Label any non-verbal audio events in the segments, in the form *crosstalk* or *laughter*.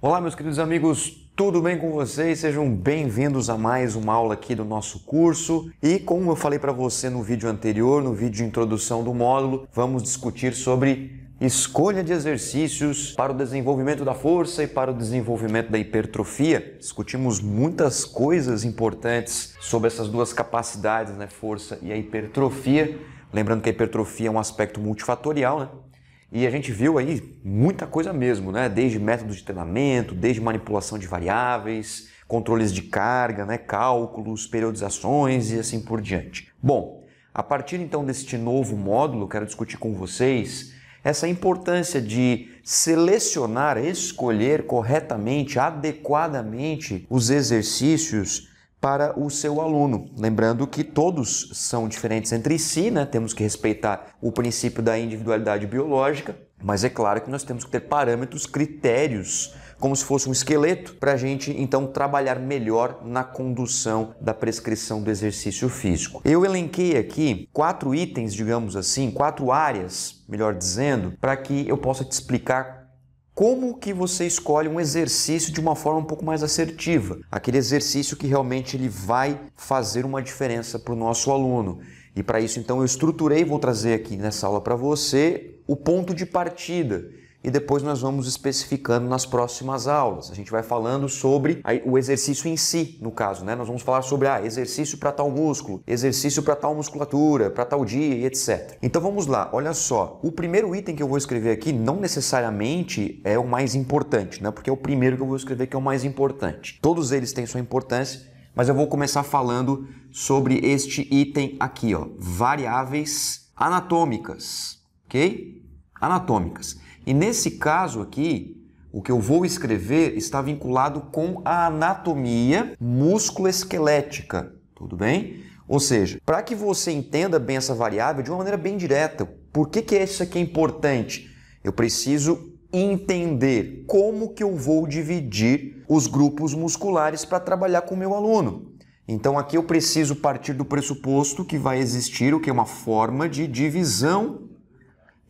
Olá, meus queridos amigos, tudo bem com vocês? Sejam bem-vindos a mais uma aula aqui do nosso curso. E como eu falei para você no vídeo anterior, no vídeo de introdução do módulo, vamos discutir sobre escolha de exercícios para o desenvolvimento da força e para o desenvolvimento da hipertrofia. Discutimos muitas coisas importantes sobre essas duas capacidades, né, força e a hipertrofia. Lembrando que a hipertrofia é um aspecto multifatorial, né? E a gente viu aí muita coisa mesmo, né? Desde métodos de treinamento, desde manipulação de variáveis, controles de carga, né? cálculos, periodizações e assim por diante. Bom, a partir então deste novo módulo, quero discutir com vocês essa importância de selecionar, escolher corretamente, adequadamente os exercícios para o seu aluno. Lembrando que todos são diferentes entre si, né? temos que respeitar o princípio da individualidade biológica, mas é claro que nós temos que ter parâmetros, critérios, como se fosse um esqueleto, para a gente então trabalhar melhor na condução da prescrição do exercício físico. Eu elenquei aqui quatro itens, digamos assim, quatro áreas, melhor dizendo, para que eu possa te explicar como que você escolhe um exercício de uma forma um pouco mais assertiva, aquele exercício que realmente ele vai fazer uma diferença para o nosso aluno. E para isso então eu estruturei, vou trazer aqui nessa aula para você o ponto de partida e depois nós vamos especificando nas próximas aulas. A gente vai falando sobre o exercício em si, no caso, né? Nós vamos falar sobre ah, exercício para tal músculo, exercício para tal musculatura, para tal dia e etc. Então vamos lá, olha só. O primeiro item que eu vou escrever aqui não necessariamente é o mais importante, né? Porque é o primeiro que eu vou escrever que é o mais importante. Todos eles têm sua importância, mas eu vou começar falando sobre este item aqui, ó, variáveis anatômicas, ok? Anatômicas. E nesse caso aqui, o que eu vou escrever está vinculado com a anatomia músculo-esquelética, tudo bem? Ou seja, para que você entenda bem essa variável de uma maneira bem direta, por que, que isso aqui é importante? Eu preciso entender como que eu vou dividir os grupos musculares para trabalhar com o meu aluno. Então aqui eu preciso partir do pressuposto que vai existir o que é uma forma de divisão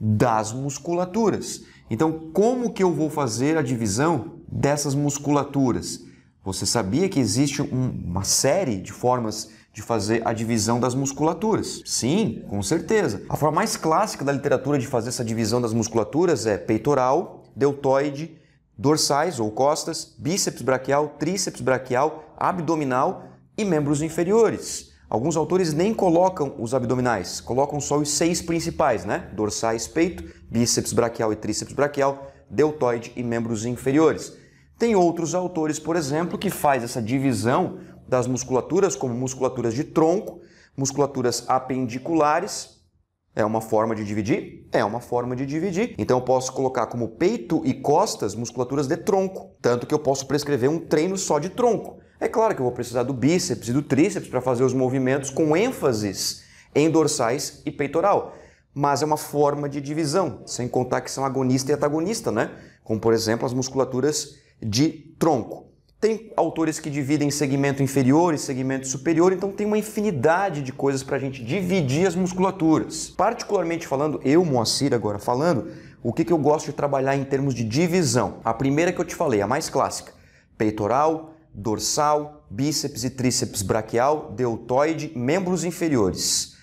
das musculaturas. Então, como que eu vou fazer a divisão dessas musculaturas? Você sabia que existe um, uma série de formas de fazer a divisão das musculaturas? Sim, com certeza. A forma mais clássica da literatura de fazer essa divisão das musculaturas é peitoral, deltoide, dorsais ou costas, bíceps braquial, tríceps braquial, abdominal e membros inferiores. Alguns autores nem colocam os abdominais, colocam só os seis principais, né? Dorsais, peito, bíceps braquial e tríceps braquial, deltoide e membros inferiores. Tem outros autores, por exemplo, que faz essa divisão das musculaturas como musculaturas de tronco, musculaturas apendiculares. É uma forma de dividir? É uma forma de dividir. Então eu posso colocar como peito e costas musculaturas de tronco, tanto que eu posso prescrever um treino só de tronco. É claro que eu vou precisar do bíceps e do tríceps para fazer os movimentos com ênfases em dorsais e peitoral, mas é uma forma de divisão, sem contar que são agonista e antagonista, né? Como por exemplo as musculaturas de tronco. Tem autores que dividem segmento inferior e segmento superior, então tem uma infinidade de coisas para a gente dividir as musculaturas. Particularmente falando, eu, Moacir, agora falando, o que, que eu gosto de trabalhar em termos de divisão? A primeira que eu te falei, a mais clássica: peitoral, dorsal, bíceps e tríceps braquial, deltoide, membros inferiores.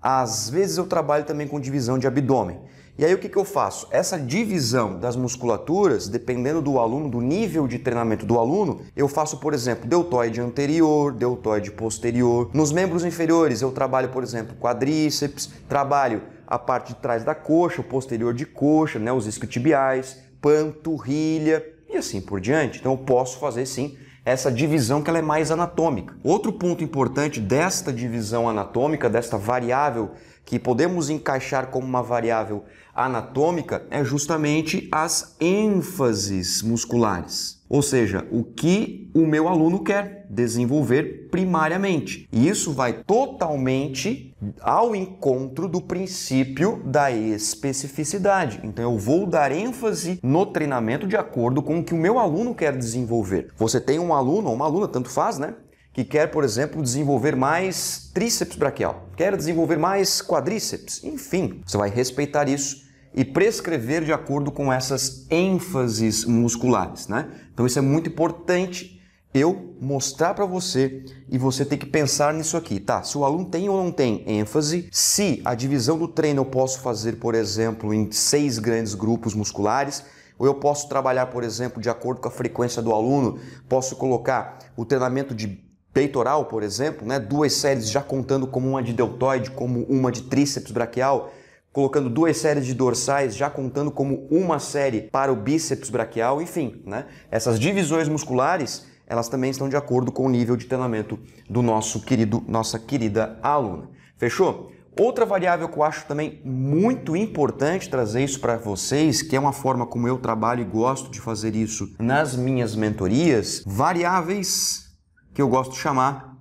Às vezes eu trabalho também com divisão de abdômen. E aí o que, que eu faço? Essa divisão das musculaturas, dependendo do aluno, do nível de treinamento do aluno, eu faço, por exemplo, deltoide anterior, deltoide posterior. Nos membros inferiores eu trabalho, por exemplo, quadríceps, trabalho a parte de trás da coxa, o posterior de coxa, né, os isquiotibiais, panturrilha e assim por diante. Então eu posso fazer sim essa divisão que ela é mais anatômica. Outro ponto importante desta divisão anatômica, desta variável que podemos encaixar como uma variável anatômica é justamente as ênfases musculares, ou seja, o que o meu aluno quer desenvolver primariamente. E isso vai totalmente ao encontro do princípio da especificidade. Então eu vou dar ênfase no treinamento de acordo com o que o meu aluno quer desenvolver. Você tem um aluno ou uma aluna, tanto faz, né? que quer, por exemplo, desenvolver mais tríceps braquial, quer desenvolver mais quadríceps, enfim, você vai respeitar isso e prescrever de acordo com essas ênfases musculares, né? Então isso é muito importante eu mostrar para você e você tem que pensar nisso aqui, tá? Se o aluno tem ou não tem ênfase, se a divisão do treino eu posso fazer, por exemplo, em seis grandes grupos musculares, ou eu posso trabalhar, por exemplo, de acordo com a frequência do aluno, posso colocar o treinamento de peitoral, por exemplo, né? duas séries já contando como uma de deltoide, como uma de tríceps braquial, colocando duas séries de dorsais, já contando como uma série para o bíceps braquial, enfim, né? Essas divisões musculares, elas também estão de acordo com o nível de treinamento do nosso querido, nossa querida aluna. Fechou? Outra variável que eu acho também muito importante trazer isso para vocês, que é uma forma como eu trabalho e gosto de fazer isso nas minhas mentorias, variáveis que eu gosto de chamar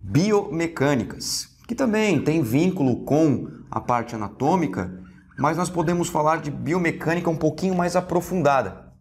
biomecânicas, que também tem vínculo com a parte anatômica, mas nós podemos falar de biomecânica um pouquinho mais aprofundada,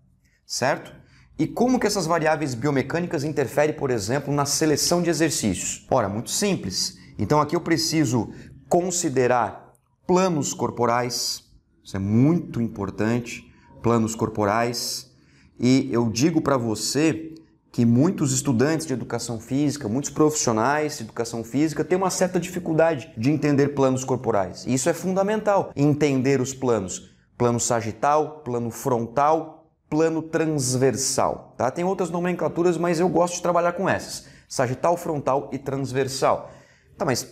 certo? E como que essas variáveis biomecânicas interferem, por exemplo, na seleção de exercícios? Ora, muito simples. Então aqui eu preciso considerar planos corporais, isso é muito importante, planos corporais. E eu digo para você que muitos estudantes de educação física, muitos profissionais de educação física têm uma certa dificuldade de entender planos corporais. E isso é fundamental, entender os planos. Plano sagital, plano frontal, plano transversal. Tá? Tem outras nomenclaturas, mas eu gosto de trabalhar com essas. Sagital, frontal e transversal. Tá, mas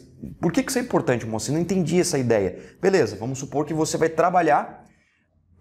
por que isso é importante, moça? Eu não entendi essa ideia. Beleza, vamos supor que você vai trabalhar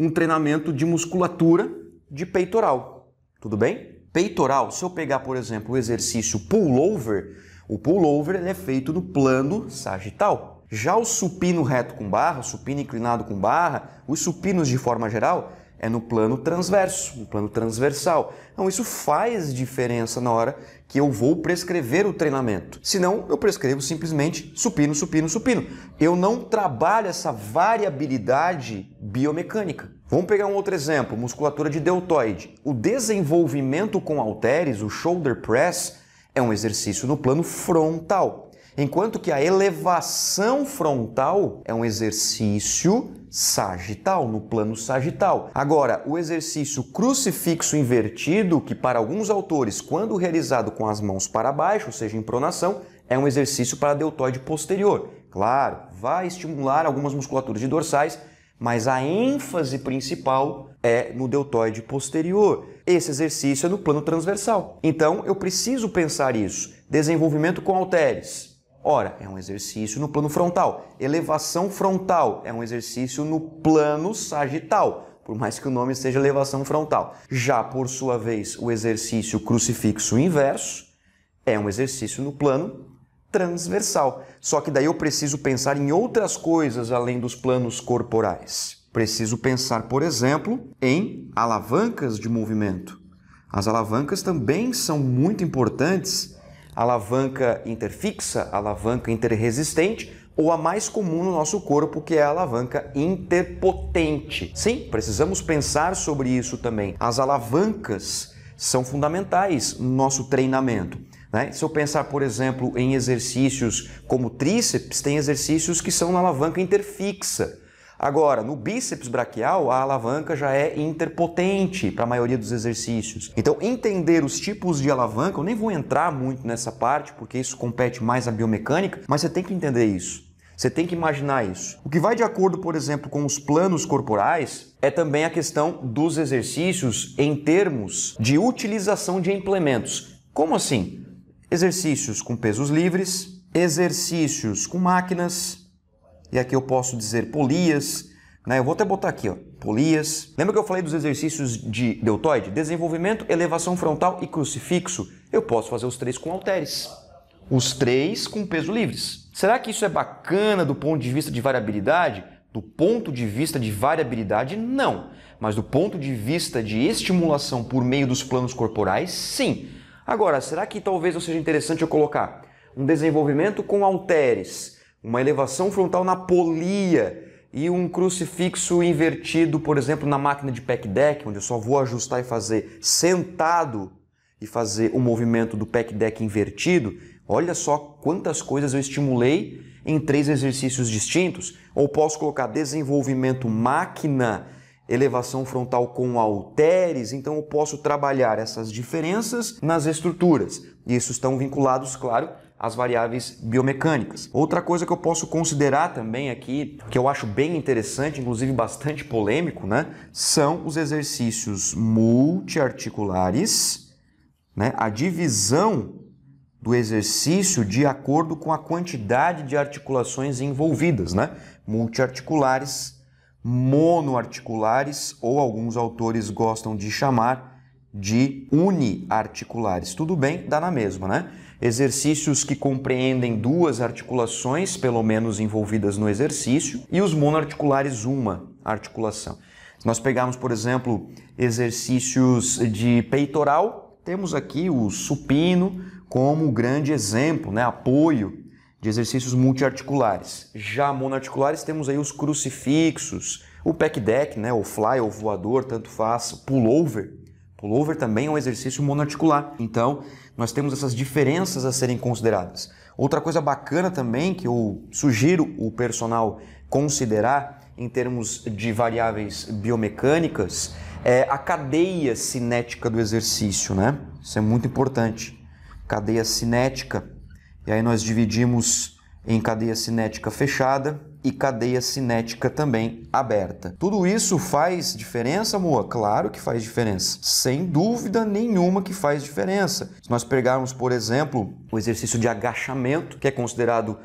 um treinamento de musculatura de peitoral. Tudo bem? peitoral, se eu pegar, por exemplo, o exercício pullover, o pullover ele é feito no plano sagital. Já o supino reto com barra, supino inclinado com barra, os supinos de forma geral, é no plano transverso, no plano transversal. Então, isso faz diferença na hora que eu vou prescrever o treinamento. Senão, eu prescrevo simplesmente supino, supino, supino. Eu não trabalho essa variabilidade biomecânica. Vamos pegar um outro exemplo, musculatura de deltoide. O desenvolvimento com halteres, o shoulder press, é um exercício no plano frontal, enquanto que a elevação frontal é um exercício sagital, no plano sagital. Agora, o exercício crucifixo invertido, que para alguns autores, quando realizado com as mãos para baixo, ou seja, em pronação, é um exercício para deltoide posterior. Claro, vai estimular algumas musculaturas de dorsais, mas a ênfase principal é no deltoide posterior. Esse exercício é no plano transversal. Então, eu preciso pensar isso. Desenvolvimento com halteres. Ora, é um exercício no plano frontal. Elevação frontal é um exercício no plano sagital, por mais que o nome seja elevação frontal. Já por sua vez, o exercício crucifixo inverso é um exercício no plano transversal. Só que daí eu preciso pensar em outras coisas além dos planos corporais. Preciso pensar, por exemplo, em alavancas de movimento. As alavancas também são muito importantes. Alavanca interfixa, alavanca interresistente, ou a mais comum no nosso corpo, que é a alavanca interpotente. Sim, precisamos pensar sobre isso também. As alavancas são fundamentais no nosso treinamento. Né? Se eu pensar, por exemplo, em exercícios como tríceps, tem exercícios que são na alavanca interfixa. Agora, no bíceps braquial, a alavanca já é interpotente para a maioria dos exercícios. Então, entender os tipos de alavanca, eu nem vou entrar muito nessa parte, porque isso compete mais à biomecânica, mas você tem que entender isso. Você tem que imaginar isso. O que vai de acordo, por exemplo, com os planos corporais é também a questão dos exercícios em termos de utilização de implementos. Como assim? exercícios com pesos livres, exercícios com máquinas, e aqui eu posso dizer polias, né? Eu vou até botar aqui, ó, polias. Lembra que eu falei dos exercícios de deltoide? Desenvolvimento, elevação frontal e crucifixo. Eu posso fazer os três com halteres. Os três com peso livres. Será que isso é bacana do ponto de vista de variabilidade? Do ponto de vista de variabilidade, não. Mas do ponto de vista de estimulação por meio dos planos corporais, sim. Agora, será que talvez não seja interessante eu colocar um desenvolvimento com halteres, uma elevação frontal na polia e um crucifixo invertido, por exemplo, na máquina de pack deck, onde eu só vou ajustar e fazer sentado e fazer o movimento do pack deck invertido? Olha só quantas coisas eu estimulei em três exercícios distintos. Ou posso colocar desenvolvimento máquina elevação frontal com halteres, então eu posso trabalhar essas diferenças nas estruturas. E isso estão vinculados, claro, às variáveis biomecânicas. Outra coisa que eu posso considerar também aqui, que eu acho bem interessante, inclusive bastante polêmico, né, são os exercícios multiarticulares, né, a divisão do exercício de acordo com a quantidade de articulações envolvidas, né? Multiarticulares, monoarticulares, ou alguns autores gostam de chamar de uniarticulares. Tudo bem, dá na mesma, né? Exercícios que compreendem duas articulações, pelo menos envolvidas no exercício, e os monoarticulares uma articulação. Se nós pegarmos, por exemplo, exercícios de peitoral, temos aqui o supino como grande exemplo, né? apoio de exercícios multiarticulares. Já monarticulares temos aí os crucifixos, o pec deck, né, o fly ou voador, tanto faz, pullover. Pullover também é um exercício monarticular. Então, nós temos essas diferenças a serem consideradas. Outra coisa bacana também que eu sugiro o personal considerar em termos de variáveis biomecânicas é a cadeia cinética do exercício, né? Isso é muito importante. Cadeia cinética e aí nós dividimos em cadeia cinética fechada e cadeia cinética também aberta. Tudo isso faz diferença, Moa? Claro que faz diferença. Sem dúvida nenhuma que faz diferença. Se nós pegarmos, por exemplo, o exercício de agachamento, que é considerado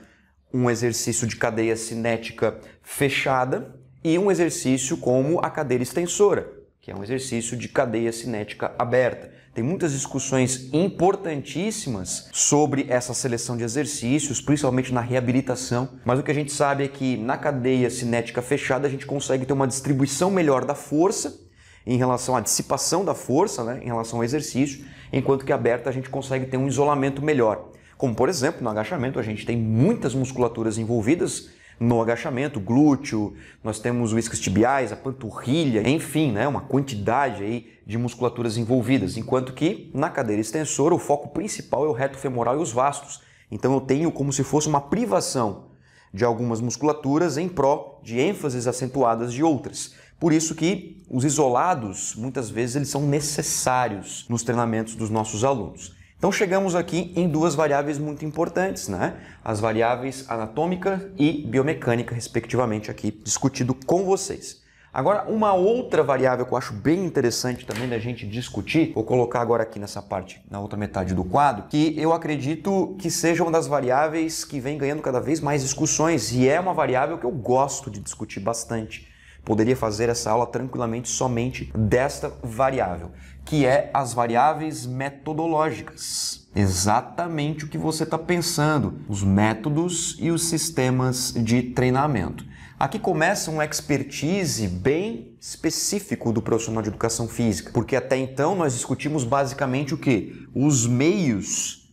um exercício de cadeia cinética fechada, e um exercício como a cadeira extensora, que é um exercício de cadeia cinética aberta. Tem muitas discussões importantíssimas sobre essa seleção de exercícios, principalmente na reabilitação, mas o que a gente sabe é que na cadeia cinética fechada a gente consegue ter uma distribuição melhor da força em relação à dissipação da força, né, em relação ao exercício, enquanto que aberta a gente consegue ter um isolamento melhor. Como por exemplo, no agachamento a gente tem muitas musculaturas envolvidas no agachamento, glúteo, nós temos o iscas tibiais, a panturrilha, enfim, né, uma quantidade aí de musculaturas envolvidas, enquanto que na cadeira extensora o foco principal é o reto femoral e os vastos. Então eu tenho como se fosse uma privação de algumas musculaturas em pró de ênfases acentuadas de outras. Por isso que os isolados, muitas vezes, eles são necessários nos treinamentos dos nossos alunos. Então chegamos aqui em duas variáveis muito importantes, né? As variáveis anatômica e biomecânica, respectivamente, aqui discutido com vocês. Agora, uma outra variável que eu acho bem interessante também da gente discutir, vou colocar agora aqui nessa parte, na outra metade do quadro, que eu acredito que seja uma das variáveis que vem ganhando cada vez mais discussões e é uma variável que eu gosto de discutir bastante poderia fazer essa aula tranquilamente somente desta variável, que é as variáveis metodológicas exatamente o que você está pensando, os métodos e os sistemas de treinamento. Aqui começa um expertise bem específico do profissional de educação física, porque até então nós discutimos basicamente o que? Os meios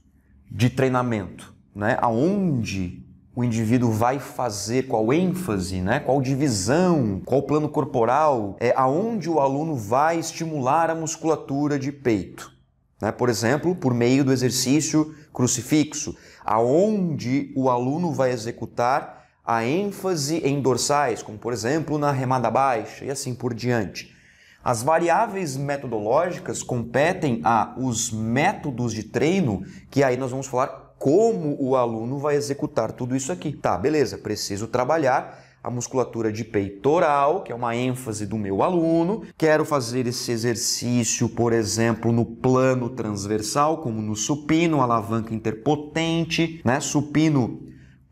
de treinamento, né? aonde o indivíduo vai fazer, qual ênfase, né? qual divisão, qual plano corporal, é aonde o aluno vai estimular a musculatura de peito. Né? Por exemplo, por meio do exercício crucifixo, aonde o aluno vai executar a ênfase em dorsais, como por exemplo na remada baixa e assim por diante. As variáveis metodológicas competem a os métodos de treino, que aí nós vamos falar como o aluno vai executar tudo isso aqui. Tá, beleza, preciso trabalhar a musculatura de peitoral, que é uma ênfase do meu aluno. Quero fazer esse exercício, por exemplo, no plano transversal, como no supino, alavanca interpotente, né? Supino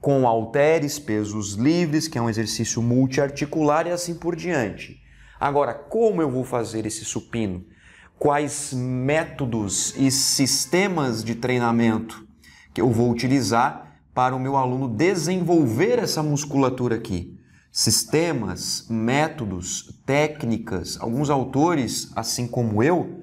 com halteres, pesos livres, que é um exercício multiarticular e assim por diante. Agora, como eu vou fazer esse supino? Quais métodos e sistemas de treinamento que eu vou utilizar para o meu aluno desenvolver essa musculatura aqui. Sistemas, métodos, técnicas, alguns autores, assim como eu,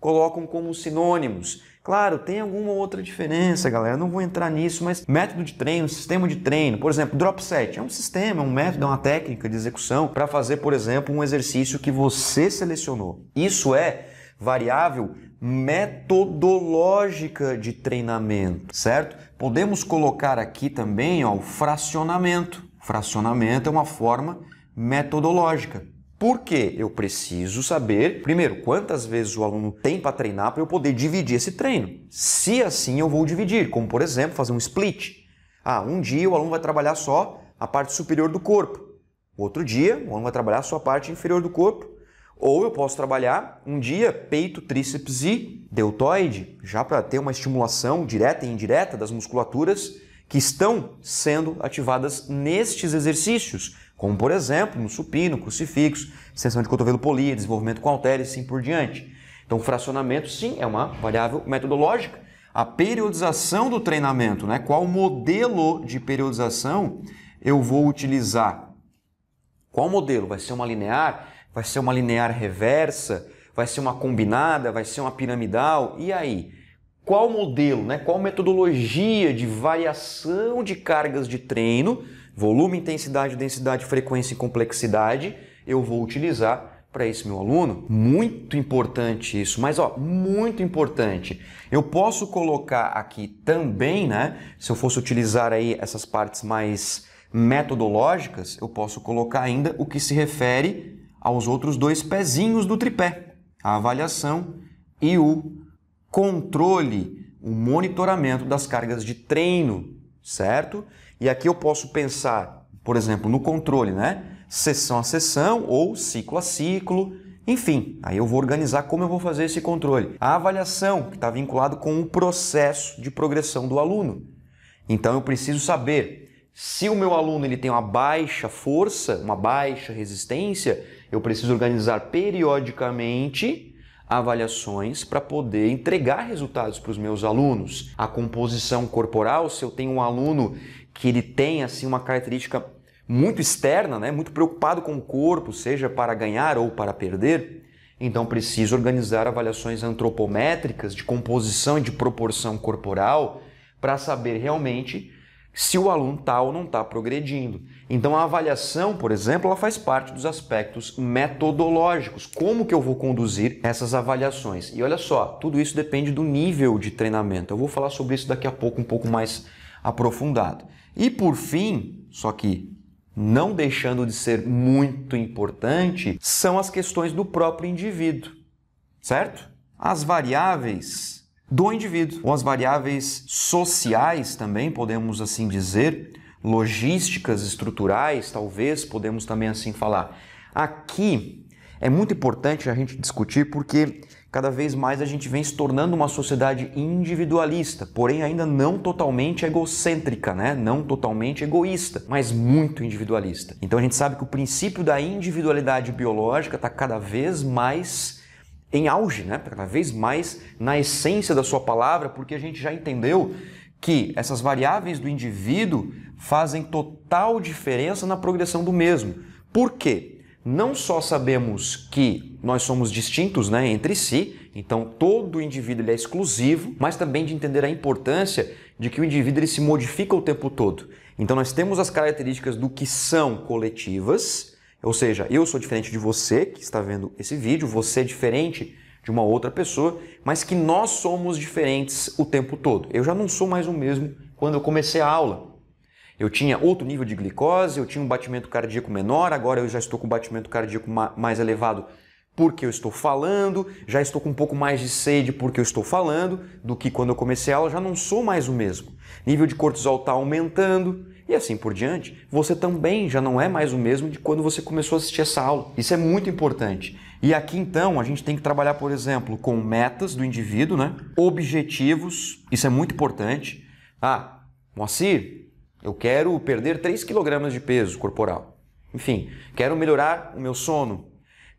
colocam como sinônimos. Claro, tem alguma outra diferença, galera, não vou entrar nisso, mas método de treino, sistema de treino, por exemplo, drop set é um sistema, é um método, é uma técnica de execução para fazer, por exemplo, um exercício que você selecionou. Isso é variável metodológica de treinamento, certo? Podemos colocar aqui também ó, o fracionamento. Fracionamento é uma forma metodológica. Por quê? Eu preciso saber, primeiro, quantas vezes o aluno tem para treinar para eu poder dividir esse treino. Se assim eu vou dividir, como por exemplo, fazer um split. Ah, um dia o aluno vai trabalhar só a parte superior do corpo. Outro dia, o aluno vai trabalhar só a parte inferior do corpo. Ou eu posso trabalhar um dia peito, tríceps e deltoide, já para ter uma estimulação direta e indireta das musculaturas que estão sendo ativadas nestes exercícios, como por exemplo no supino, crucifixo, extensão de cotovelo polia, desenvolvimento com halteres e assim por diante. Então, fracionamento sim é uma variável metodológica. A periodização do treinamento, né? Qual modelo de periodização eu vou utilizar? Qual modelo? Vai ser uma linear? Vai ser uma linear reversa? Vai ser uma combinada? Vai ser uma piramidal? E aí? Qual modelo, né? qual metodologia de variação de cargas de treino, volume, intensidade, densidade, frequência e complexidade eu vou utilizar para esse meu aluno? Muito importante isso, mas ó, muito importante. Eu posso colocar aqui também, né? Se eu fosse utilizar aí essas partes mais metodológicas, eu posso colocar ainda o que se refere aos outros dois pezinhos do tripé, a avaliação e o controle, o monitoramento das cargas de treino, certo? E aqui eu posso pensar, por exemplo, no controle, né? Sessão a sessão ou ciclo a ciclo, enfim, aí eu vou organizar como eu vou fazer esse controle. A avaliação, que está vinculado com o processo de progressão do aluno. Então eu preciso saber se o meu aluno ele tem uma baixa força, uma baixa resistência, eu preciso organizar periodicamente avaliações para poder entregar resultados para os meus alunos. A composição corporal, se eu tenho um aluno que ele tem assim uma característica muito externa, né, muito preocupado com o corpo, seja para ganhar ou para perder, então preciso organizar avaliações antropométricas de composição e de proporção corporal para saber realmente se o aluno está ou não está progredindo. Então a avaliação, por exemplo, ela faz parte dos aspectos metodológicos. Como que eu vou conduzir essas avaliações? E olha só, tudo isso depende do nível de treinamento. Eu vou falar sobre isso daqui a pouco um pouco mais aprofundado. E por fim, só que não deixando de ser muito importante, são as questões do próprio indivíduo, certo? As variáveis do indivíduo, ou as variáveis sociais também, podemos assim dizer, logísticas, estruturais, talvez, podemos também assim falar. Aqui é muito importante a gente discutir porque cada vez mais a gente vem se tornando uma sociedade individualista, porém ainda não totalmente egocêntrica, né? Não totalmente egoísta, mas muito individualista. Então a gente sabe que o princípio da individualidade biológica está cada vez mais em auge, né? cada vez mais na essência da sua palavra, porque a gente já entendeu que essas variáveis do indivíduo fazem total diferença na progressão do mesmo. Por quê? Não só sabemos que nós somos distintos né, entre si, então todo indivíduo ele é exclusivo, mas também de entender a importância de que o indivíduo ele se modifica o tempo todo. Então nós temos as características do que são coletivas, ou seja, eu sou diferente de você que está vendo esse vídeo, você é diferente de uma outra pessoa, mas que nós somos diferentes o tempo todo. Eu já não sou mais o mesmo quando eu comecei a aula. Eu tinha outro nível de glicose, eu tinha um batimento cardíaco menor, agora eu já estou com um batimento cardíaco mais elevado porque eu estou falando, já estou com um pouco mais de sede porque eu estou falando do que quando eu comecei a aula, já não sou mais o mesmo. Nível de cortisol está aumentando, e assim por diante, você também já não é mais o mesmo de quando você começou a assistir essa aula. Isso é muito importante. E aqui então a gente tem que trabalhar, por exemplo, com metas do indivíduo, né? Objetivos, isso é muito importante. Ah, Moacir, eu quero perder 3 kg de peso corporal. Enfim, quero melhorar o meu sono,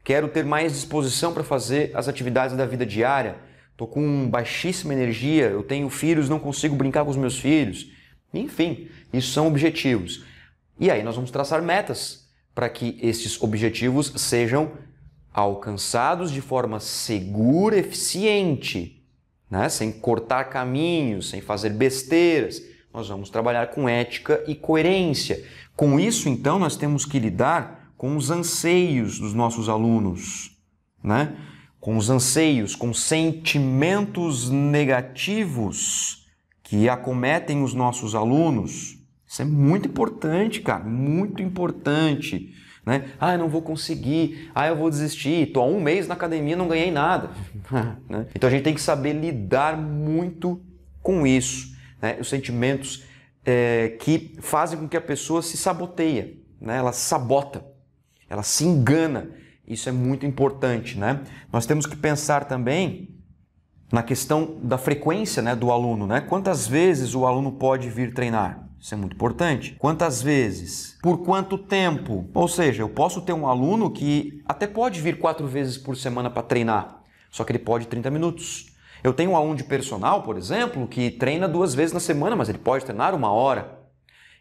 quero ter mais disposição para fazer as atividades da vida diária, estou com baixíssima energia, eu tenho filhos, não consigo brincar com os meus filhos. Enfim, isso são objetivos. E aí nós vamos traçar metas para que esses objetivos sejam alcançados de forma segura, eficiente, né? sem cortar caminhos, sem fazer besteiras. Nós vamos trabalhar com ética e coerência. Com isso, então, nós temos que lidar com os anseios dos nossos alunos, né? com os anseios, com sentimentos negativos que acometem os nossos alunos. Isso é muito importante, cara, muito importante. Né? Ah, eu não vou conseguir, ah, eu vou desistir, estou há um mês na academia não ganhei nada. *laughs* né? Então a gente tem que saber lidar muito com isso, né? os sentimentos é, que fazem com que a pessoa se saboteia, né? ela sabota, ela se engana. Isso é muito importante. Né? Nós temos que pensar também na questão da frequência né, do aluno. Né? Quantas vezes o aluno pode vir treinar? Isso é muito importante. Quantas vezes? Por quanto tempo? Ou seja, eu posso ter um aluno que até pode vir quatro vezes por semana para treinar, só que ele pode 30 minutos. Eu tenho um aluno de personal, por exemplo, que treina duas vezes na semana, mas ele pode treinar uma hora.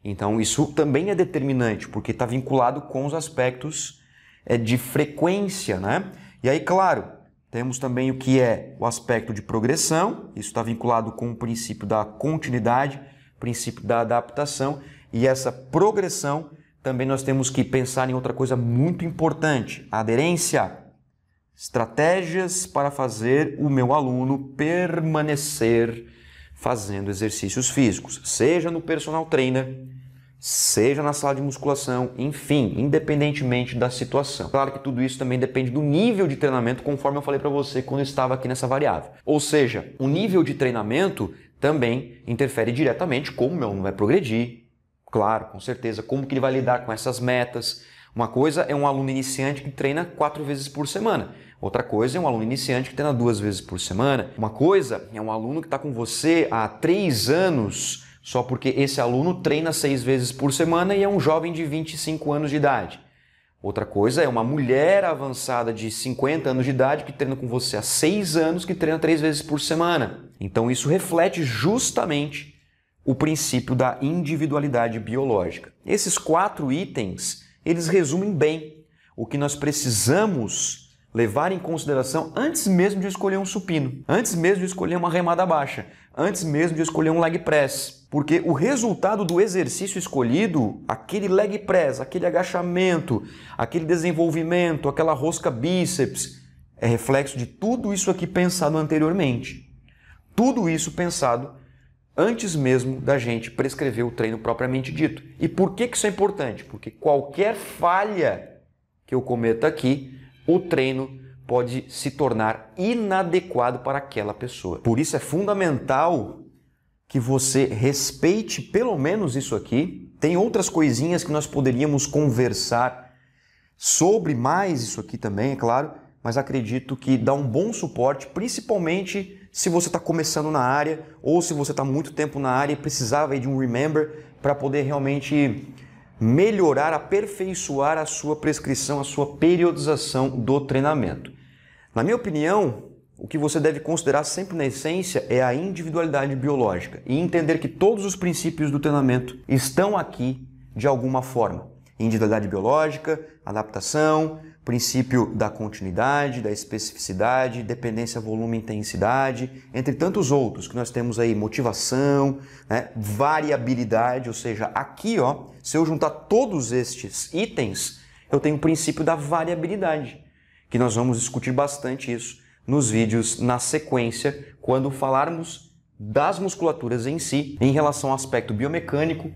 Então, isso também é determinante, porque está vinculado com os aspectos é, de frequência, né? E aí, claro, temos também o que é o aspecto de progressão, isso está vinculado com o princípio da continuidade princípio da adaptação e essa progressão também nós temos que pensar em outra coisa muito importante: aderência. Estratégias para fazer o meu aluno permanecer fazendo exercícios físicos, seja no personal trainer, seja na sala de musculação, enfim, independentemente da situação. Claro que tudo isso também depende do nível de treinamento, conforme eu falei para você quando estava aqui nessa variável. Ou seja, o nível de treinamento também interfere diretamente como meu aluno vai progredir, claro, com certeza, como que ele vai lidar com essas metas. Uma coisa é um aluno iniciante que treina quatro vezes por semana. Outra coisa é um aluno iniciante que treina duas vezes por semana. Uma coisa é um aluno que está com você há três anos, só porque esse aluno treina seis vezes por semana e é um jovem de 25 anos de idade. Outra coisa é uma mulher avançada de 50 anos de idade que treina com você há 6 anos, que treina 3 vezes por semana. Então isso reflete justamente o princípio da individualidade biológica. Esses quatro itens, eles resumem bem o que nós precisamos levar em consideração antes mesmo de escolher um supino, antes mesmo de escolher uma remada baixa antes mesmo de escolher um leg press, porque o resultado do exercício escolhido, aquele leg press, aquele agachamento, aquele desenvolvimento, aquela rosca bíceps, é reflexo de tudo isso aqui pensado anteriormente. Tudo isso pensado antes mesmo da gente prescrever o treino propriamente dito. E por que, que isso é importante? Porque qualquer falha que eu cometa aqui, o treino pode se tornar inadequado para aquela pessoa. Por isso é fundamental que você respeite pelo menos isso aqui. Tem outras coisinhas que nós poderíamos conversar sobre mais isso aqui também, é claro, mas acredito que dá um bom suporte, principalmente se você está começando na área ou se você está muito tempo na área e precisava de um remember para poder realmente melhorar, aperfeiçoar a sua prescrição, a sua periodização do treinamento. Na minha opinião, o que você deve considerar sempre na essência é a individualidade biológica e entender que todos os princípios do treinamento estão aqui de alguma forma. Individualidade biológica, adaptação, princípio da continuidade, da especificidade, dependência, volume, intensidade, entre tantos outros que nós temos aí, motivação, né, variabilidade, ou seja, aqui ó, se eu juntar todos estes itens, eu tenho o princípio da variabilidade que nós vamos discutir bastante isso nos vídeos na sequência, quando falarmos das musculaturas em si, em relação ao aspecto biomecânico,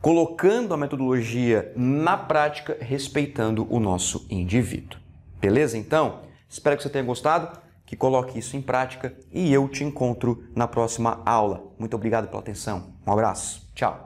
colocando a metodologia na prática, respeitando o nosso indivíduo. Beleza? Então, espero que você tenha gostado, que coloque isso em prática e eu te encontro na próxima aula. Muito obrigado pela atenção. Um abraço. Tchau.